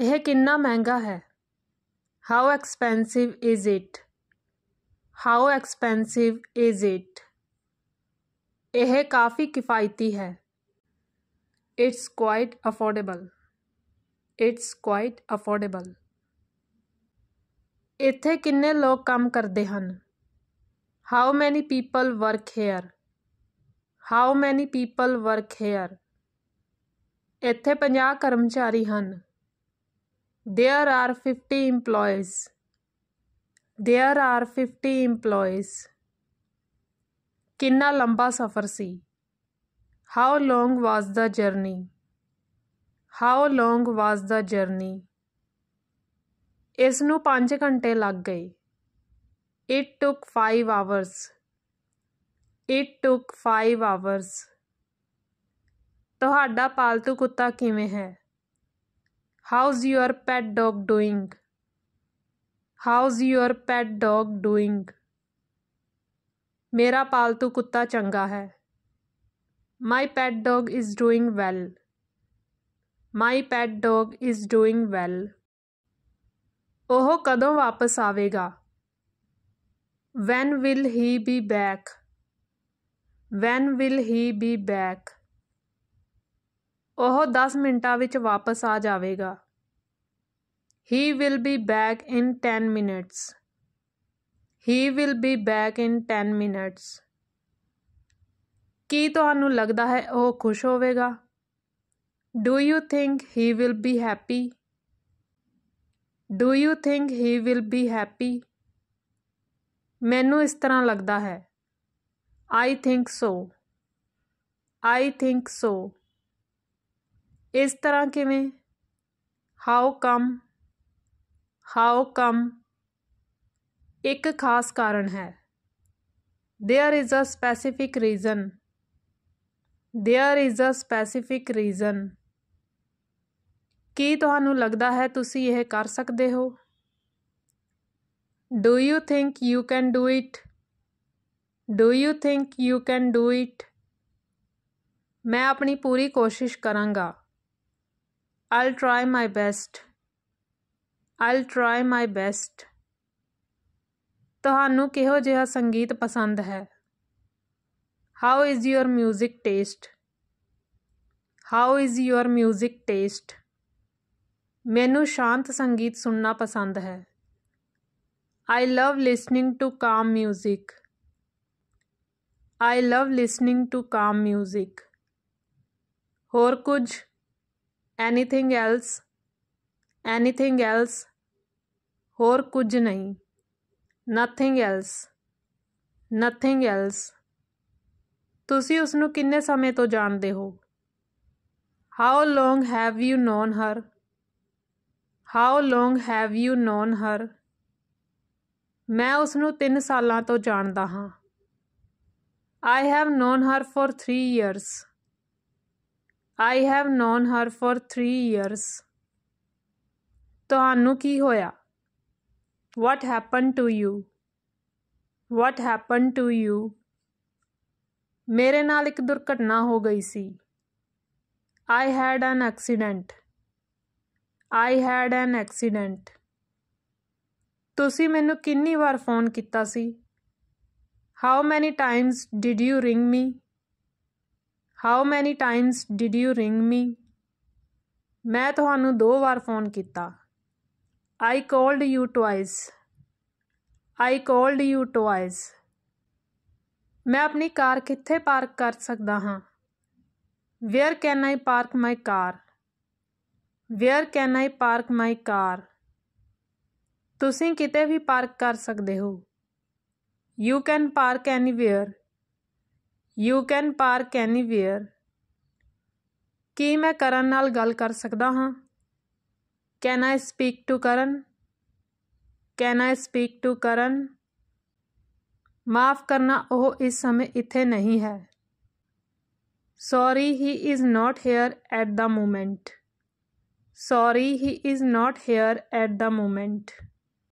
यह कि महंगा है how expensive is it how expensive is it यह काफ़ी किफ़ायती है it's quite affordable it's quite affordable इत कि लोग काम करते हैं how many people work here how many people work here इतने पाँ कर्मचारी हैं There are 50 employees. There are 50 employees. ਕਿੰਨਾ ਲੰਬਾ ਸਫ਼ਰ ਸੀ How long was the journey? How long was the journey? ਇਸ ਨੂੰ 5 ਘੰਟੇ ਲੱਗ ਗਏ It took 5 hours. It took 5 hours. ਤੁਹਾਡਾ ਪਾਲਤੂ ਕੁੱਤਾ ਕਿਵੇਂ ਹੈ how's your pet dog doing how's your pet dog doing मेरा पालतू कुत्ता चंगा है my pet dog is doing well. My pet dog is doing well. ਉਹ ਕਦੋਂ ਵਾਪਸ ਆਵੇਗਾ When will he be back? When will he be back? ਉਹ 10 ਮਿੰਟਾਂ ਵਿੱਚ ਵਾਪਸ ਆ ਜਾਵੇਗਾ he will be back in 10 minutes he will be back in 10 minutes ਕੀ ਤੁਹਾਨੂੰ ਲੱਗਦਾ ਹੈ ਉਹ ਖੁਸ਼ ਹੋਵੇਗਾ do you think he will be happy do you think he will be happy ਮੈਨੂੰ ਇਸ ਤਰ੍ਹਾਂ ਲੱਗਦਾ ਹੈ I think so I think so ਇਸ ਤਰ੍ਹਾਂ ਕਿਵੇਂ ਹਾਊ ਕਮ ਹਾਊ ਕਮ ਇੱਕ ਖਾਸ ਕਾਰਨ ਹੈ there is a specific reason there is a specific reason ਕੀ ਤੁਹਾਨੂੰ ਲੱਗਦਾ ਹੈ ਤੁਸੀਂ ਇਹ ਕਰ ਸਕਦੇ ਹੋ do you think you can do it do you think you can do it ਮੈਂ ਆਪਣੀ ਪੂਰੀ ਕੋਸ਼ਿਸ਼ ਕਰਾਂਗਾ I'll try my best I'll try my best ਤੁਹਾਨੂੰ ਕਿਹੋ ਜਿਹਾ ਸੰਗੀਤ ਪਸੰਦ ਹੈ How is your music taste How is your music taste ਮੈਨੂੰ ਸ਼ਾਂਤ ਸੰਗੀਤ ਸੁਣਨਾ ਪਸੰਦ ਹੈ I love listening to calm music I love listening to calm music ਹੋਰ ਕੁਝ ਐਨੀਥਿੰਗ ਐਲਸ ਐਨੀਥਿੰਗ ਐਲਸ ਹੋਰ ਕੁਝ ਨਹੀਂ ਨਥਿੰਗ ਐਲਸ ਨਥਿੰਗ ਐਲਸ ਤੁਸੀਂ ਉਸ ਨੂੰ ਕਿੰਨੇ ਸਮੇਂ ਤੋਂ ਜਾਣਦੇ ਹੋ how long have you known her how long have you known her ਮੈਂ ਉਸ ਨੂੰ 3 ਸਾਲਾਂ ਤੋਂ ਜਾਣਦਾ ਹਾਂ I have known her for 3 years I have known her for 3 years ਤੁਹਾਨੂੰ ਕੀ ਹੋਇਆ what happen to you what happen to you ਮੇਰੇ ਨਾਲ ਇੱਕ ਦੁਰਘਟਨਾ ਹੋ ਗਈ ਸੀ I had an accident I had an accident ਤੁਸੀਂ ਮੈਨੂੰ ਕਿੰਨੀ ਵਾਰ ਫੋਨ ਕੀਤਾ ਸੀ how many times did you ring me how many times did you ring me ਮੈਂ ਤੁਹਾਨੂੰ ਦੋ ਵਾਰ ਫੋਨ ਕੀਤਾ I called you twice I called you twice ਮੈਂ ਆਪਣੀ ਕਾਰ ਕਿੱਥੇ ਪਾਰਕ ਕਰ ਸਕਦਾ ਹਾਂ where can I park my car where can I park my car ਤੁਸੀਂ ਕਿਤੇ ਵੀ ਪਾਰਕ ਕਰ ਸਕਦੇ ਹੋ you can park anywhere you can park anywhere ਕੀ ਮੈਂ ਕਰਨ ਨਾਲ ਗੱਲ ਕਰ ਸਕਦਾ ਹਾਂ can I speak to Karan can I speak to Karan ਮਾਫ ਕਰਨਾ ਉਹ ਇਸ ਸਮੇਂ ਇੱਥੇ ਨਹੀਂ ਹੈ sorry he is not here at the moment sorry he is not here at the moment